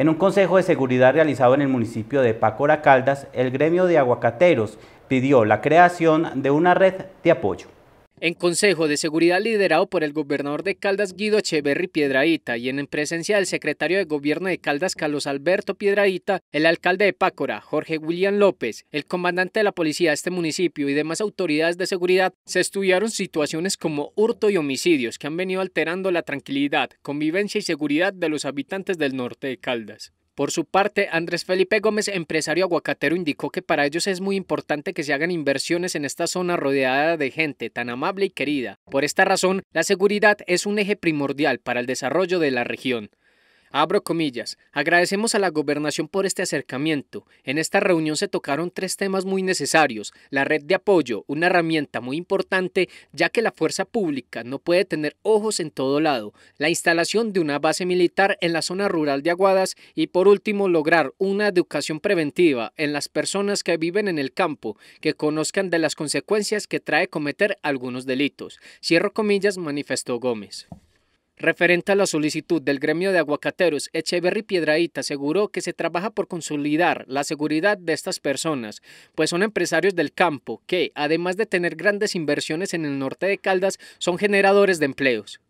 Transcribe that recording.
En un consejo de seguridad realizado en el municipio de Pacora Caldas, el gremio de aguacateros pidió la creación de una red de apoyo. En Consejo de Seguridad liderado por el gobernador de Caldas Guido Echeverri Piedraíta y en presencia del secretario de Gobierno de Caldas Carlos Alberto Piedraíta, el alcalde de Pácora, Jorge William López, el comandante de la policía de este municipio y demás autoridades de seguridad, se estudiaron situaciones como hurto y homicidios que han venido alterando la tranquilidad, convivencia y seguridad de los habitantes del norte de Caldas. Por su parte, Andrés Felipe Gómez, empresario aguacatero, indicó que para ellos es muy importante que se hagan inversiones en esta zona rodeada de gente tan amable y querida. Por esta razón, la seguridad es un eje primordial para el desarrollo de la región. Abro comillas. Agradecemos a la gobernación por este acercamiento. En esta reunión se tocaron tres temas muy necesarios. La red de apoyo, una herramienta muy importante ya que la fuerza pública no puede tener ojos en todo lado. La instalación de una base militar en la zona rural de Aguadas y por último lograr una educación preventiva en las personas que viven en el campo, que conozcan de las consecuencias que trae cometer algunos delitos. Cierro comillas, manifestó Gómez. Referente a la solicitud del gremio de aguacateros, Echeverry Piedraíta aseguró que se trabaja por consolidar la seguridad de estas personas, pues son empresarios del campo que, además de tener grandes inversiones en el norte de Caldas, son generadores de empleos.